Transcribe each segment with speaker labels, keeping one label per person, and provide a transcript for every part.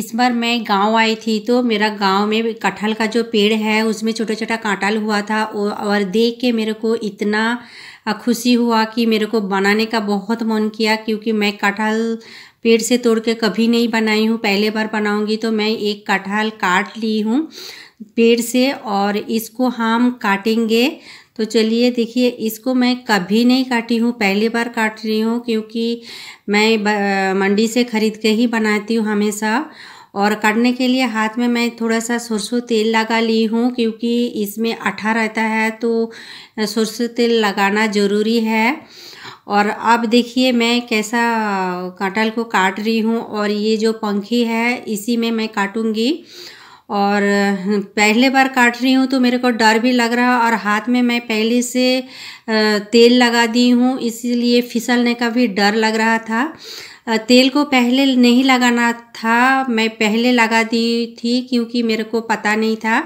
Speaker 1: इस बार मैं गांव आई थी तो मेरा गांव में कटहल का जो पेड़ है उसमें छोटा छोटा कांटाल हुआ था और देख के मेरे को इतना खुशी हुआ कि मेरे को बनाने का बहुत मन किया क्योंकि मैं कटहल पेड़ से तोड़ के कभी नहीं बनाई हूँ पहले बार बनाऊँगी तो मैं एक कटहल काट ली हूँ पेड़ से और इसको हम काटेंगे तो चलिए देखिए इसको मैं कभी नहीं काटी हूँ पहली बार काट रही हूँ क्योंकि मैं मंडी से ख़रीद के ही बनाती हूँ हमेशा और काटने के लिए हाथ में मैं थोड़ा सा सरसों तेल लगा ली हूँ क्योंकि इसमें अठा रहता है तो सरसों तेल लगाना ज़रूरी है और अब देखिए मैं कैसा कटहल को काट रही हूँ और ये जो पंखी है इसी में मैं काटूँगी और हम्म, पहले बार काट रही हूँ तो मेरे को डर भी लग रहा और हाथ में मैं पहले से तेल लगा दी हूँ इसीलिए फिसलने का भी डर लग रहा था तेल को पहले नहीं लगाना था मैं पहले लगा दी थी क्योंकि मेरे को पता नहीं था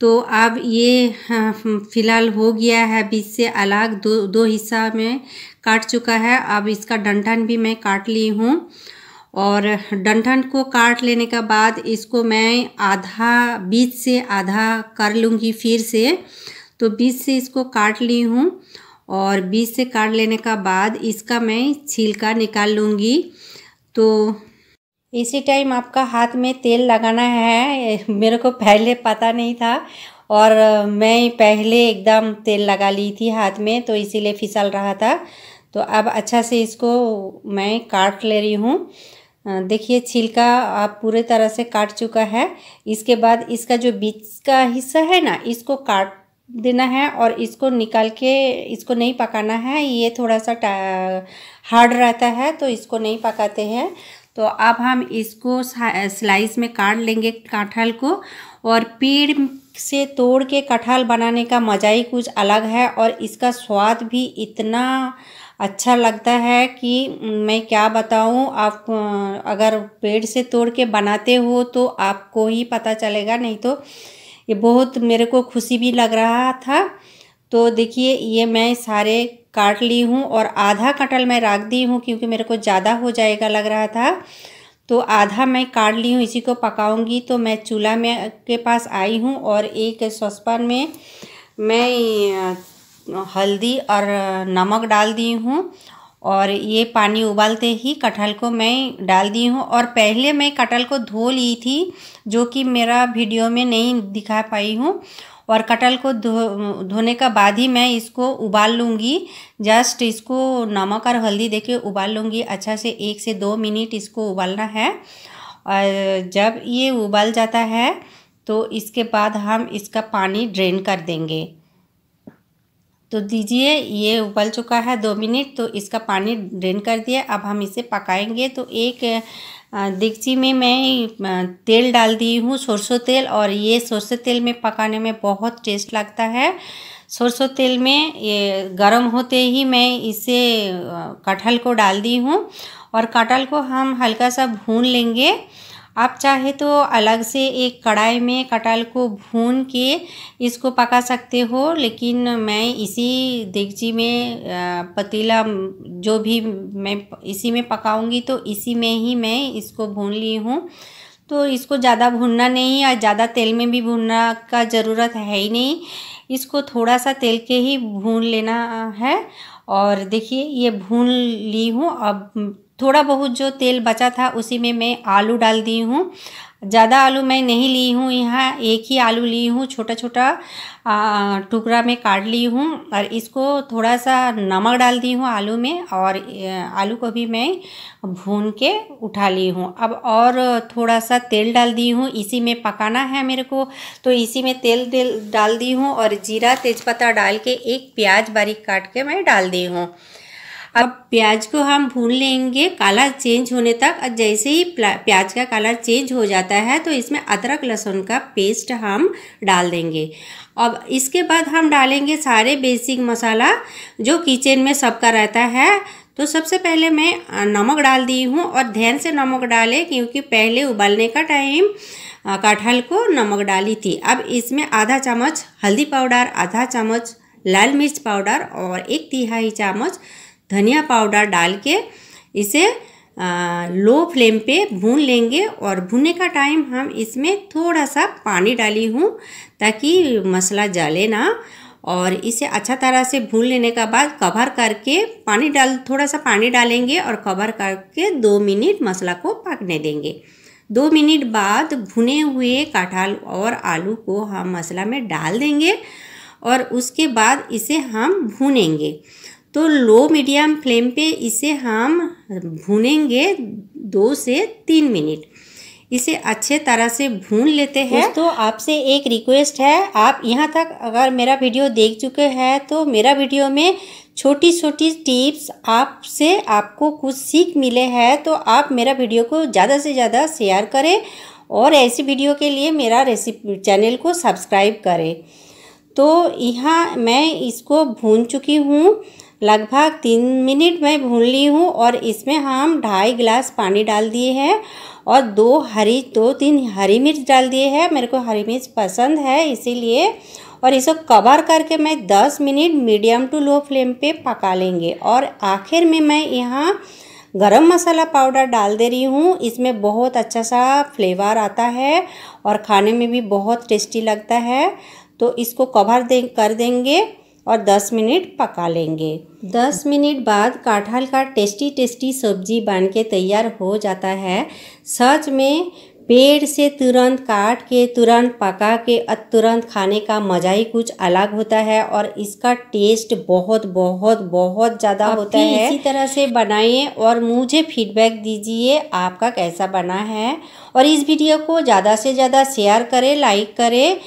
Speaker 1: तो अब ये हम्म, हम्म, फ़िलहाल हो गया है बीच से अलग दो दो हिस्सा में काट चुका है अब इसका डंठन भी मैं काट ली हूँ और डंठन को काट लेने के बाद इसको मैं आधा बीच से आधा कर लूँगी फिर से तो बीच से इसको काट ली हूँ और बीच से काट लेने का बाद इसका मैं छिलका निकाल लूँगी तो इसी टाइम आपका हाथ में तेल लगाना है मेरे को पहले पता नहीं था और मैं पहले एकदम तेल लगा ली थी हाथ में तो इसीलिए फिसल रहा था तो अब अच्छा से इसको मैं काट ले रही हूँ देखिए छिलका आप पूरे तरह से काट चुका है इसके बाद इसका जो बीच का हिस्सा है ना इसको काट देना है और इसको निकाल के इसको नहीं पकाना है ये थोड़ा सा हार्ड रहता है तो इसको नहीं पकाते हैं तो अब हम इसको स्लाइस में काट लेंगे कटहल को और पेड़ से तोड़ के कटहल बनाने का मज़ा ही कुछ अलग है और इसका स्वाद भी इतना अच्छा लगता है कि मैं क्या बताऊं आप अगर पेड़ से तोड़ के बनाते हो तो आपको ही पता चलेगा नहीं तो ये बहुत मेरे को खुशी भी लग रहा था तो देखिए ये मैं सारे काट ली हूँ और आधा कटल मैं रख दी हूँ क्योंकि मेरे को ज़्यादा हो जाएगा लग रहा था तो आधा मैं काट ली हूँ इसी को पकाऊंगी तो मैं चूल्हा में के पास आई हूँ और एक सॉसपान में मैं हल्दी और नमक डाल दी हूँ और ये पानी उबालते ही कटहल को मैं डाल दी हूँ और पहले मैं कटहल को धो ली थी जो कि मेरा वीडियो में नहीं दिखा पाई हूँ और कटहल को धो धोने का बाद ही मैं इसको उबाल लूँगी जस्ट इसको नमक और हल्दी देके उबाल लूँगी अच्छा से एक से दो मिनट इसको उबालना है और जब ये उबाल जाता है तो इसके बाद हम इसका पानी ड्रेन कर देंगे तो दीजिए ये उबल चुका है दो मिनट तो इसका पानी ड्रेन कर दिया अब हम इसे पकाएंगे तो एक देगची में मैं तेल डाल दी हूँ सरसों तेल और ये सरसों तेल में पकाने में बहुत टेस्ट लगता है सरसों तेल में ये गर्म होते ही मैं इसे कटहल को डाल दी हूँ और कटहल को हम हल्का सा भून लेंगे आप चाहे तो अलग से एक कढ़ाई में कटहल को भून के इसको पका सकते हो लेकिन मैं इसी देगची में पतीला जो भी मैं इसी में पकाऊंगी तो इसी में ही मैं इसको भून ली हूँ तो इसको ज़्यादा भूनना नहीं और ज़्यादा तेल में भी भूनना का ज़रूरत है ही नहीं इसको थोड़ा सा तेल के ही भून लेना है और देखिए ये भून ली हूँ अब थोड़ा बहुत जो तेल बचा था उसी में मैं आलू डाल दी हूँ ज़्यादा आलू मैं नहीं ली हूँ यहाँ एक ही आलू ली हूँ छोटा छोटा टुकड़ा में काट ली हूँ और इसको थोड़ा सा नमक डाल दी हूँ आलू में और आलू को भी मैं भून के उठा ली हूँ अब और थोड़ा सा तेल डाल दी हूँ इसी में पकाना है मेरे को तो इसी में तेल डाल दी हूँ और जीरा तेज़पत्ता डाल के एक प्याज बारीक काट के मैं डाल दी हूँ अब प्याज को हम भून लेंगे कलर चेंज होने तक और जैसे ही प्याज का कलर चेंज हो जाता है तो इसमें अदरक लहसुन का पेस्ट हम डाल देंगे अब इसके बाद हम डालेंगे सारे बेसिक मसाला जो किचन में सबका रहता है तो सबसे पहले मैं नमक डाल दी हूँ और ध्यान से नमक डालें क्योंकि पहले उबालने का टाइम कटहल को नमक डाली थी अब इसमें आधा चम्मच हल्दी पाउडर आधा चम्मच लाल मिर्च पाउडर और एक तिहाई चम्मच धनिया पाउडर डाल के इसे आ, लो फ्लेम पे भून लेंगे और भूनने का टाइम हम इसमें थोड़ा सा पानी डाली हूँ ताकि मसाला जले ना और इसे अच्छा तरह से भून लेने के बाद कवर करके पानी डाल थोड़ा सा पानी डालेंगे और कवर करके दो मिनट मसाला को पकने देंगे दो मिनट बाद भुने हुए कटहल और आलू को हम मसाला में डाल देंगे और उसके बाद इसे हम भूनेंगे तो लो मीडियम फ्लेम पे इसे हम भूनेंगे दो से तीन मिनट इसे अच्छे तरह से भून लेते हैं तो आपसे एक रिक्वेस्ट है आप यहाँ तक अगर मेरा वीडियो देख चुके हैं तो मेरा वीडियो में छोटी छोटी टिप्स आपसे आपको कुछ सीख मिले हैं तो आप मेरा वीडियो को ज़्यादा से ज़्यादा शेयर करें और ऐसी वीडियो के लिए मेरा रेसिपी चैनल को सब्सक्राइब करें तो यहाँ मैं इसको भून चुकी हूँ लगभग तीन मिनट मैं भून ली हूँ और इसमें हम ढाई गिलास पानी डाल दिए हैं और दो हरी दो तीन हरी मिर्च डाल दिए हैं मेरे को हरी मिर्च पसंद है इसीलिए और इसको कवर करके मैं 10 minute medium to low flame पे पका लेंगे और आखिर में मैं यहाँ गरम मसाला पाउडर डाल दे रही हूँ इसमें बहुत अच्छा सा फ्लेवर आता है और खाने में भी बहुत टेस्टी लगता है तो इसको कवर दे कर देंगे और 10 मिनट पका लेंगे 10 मिनट बाद काठहल का टेस्टी टेस्टी सब्जी बन के तैयार हो जाता है सच में पेड़ से तुरंत काट के तुरंत पका के और तुरंत खाने का मज़ा ही कुछ अलग होता है और इसका टेस्ट बहुत बहुत बहुत ज़्यादा होता है इसी तरह से बनाइए और मुझे फीडबैक दीजिए आपका कैसा बना है और इस वीडियो को ज़्यादा से ज़्यादा शेयर करें लाइक करें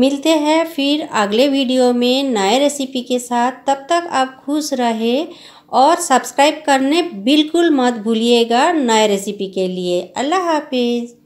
Speaker 1: मिलते हैं फिर अगले वीडियो में नए रेसिपी के साथ तब तक आप खुश रहे और सब्सक्राइब करने बिल्कुल मत भूलिएगा नए रेसिपी के लिए अल्लाह हाफिज़